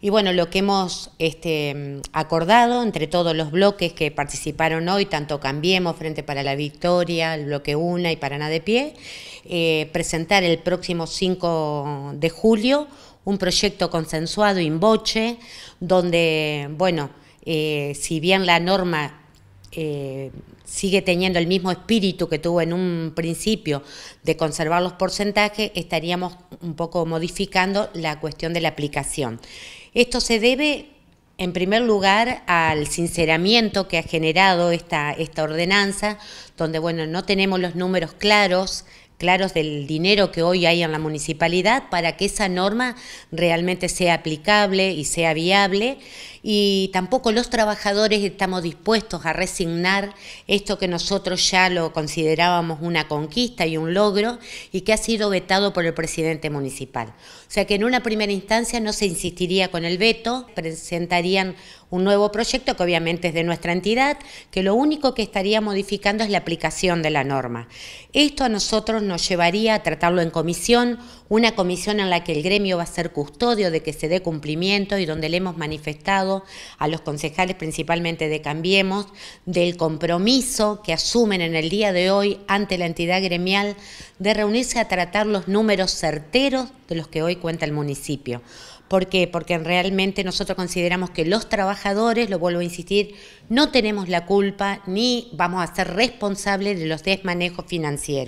Y bueno, lo que hemos este, acordado entre todos los bloques que participaron hoy, tanto Cambiemos, Frente para la Victoria, el Bloque Una y Paraná de Pie, eh, presentar el próximo 5 de julio un proyecto consensuado in boche, donde, bueno, eh, si bien la norma eh, sigue teniendo el mismo espíritu que tuvo en un principio de conservar los porcentajes, estaríamos un poco modificando la cuestión de la aplicación. Esto se debe, en primer lugar, al sinceramiento que ha generado esta, esta ordenanza, donde, bueno, no tenemos los números claros claros del dinero que hoy hay en la municipalidad para que esa norma realmente sea aplicable y sea viable y tampoco los trabajadores estamos dispuestos a resignar esto que nosotros ya lo considerábamos una conquista y un logro y que ha sido vetado por el presidente municipal. O sea que en una primera instancia no se insistiría con el veto, presentarían un nuevo proyecto que obviamente es de nuestra entidad, que lo único que estaría modificando es la aplicación de la norma. Esto a nosotros nos llevaría a tratarlo en comisión, una comisión en la que el gremio va a ser custodio de que se dé cumplimiento y donde le hemos manifestado a los concejales principalmente de Cambiemos, del compromiso que asumen en el día de hoy ante la entidad gremial de reunirse a tratar los números certeros de los que hoy cuenta el municipio. ¿Por qué? Porque realmente nosotros consideramos que los trabajadores, lo vuelvo a insistir, no tenemos la culpa ni vamos a ser responsables de los desmanejos financieros.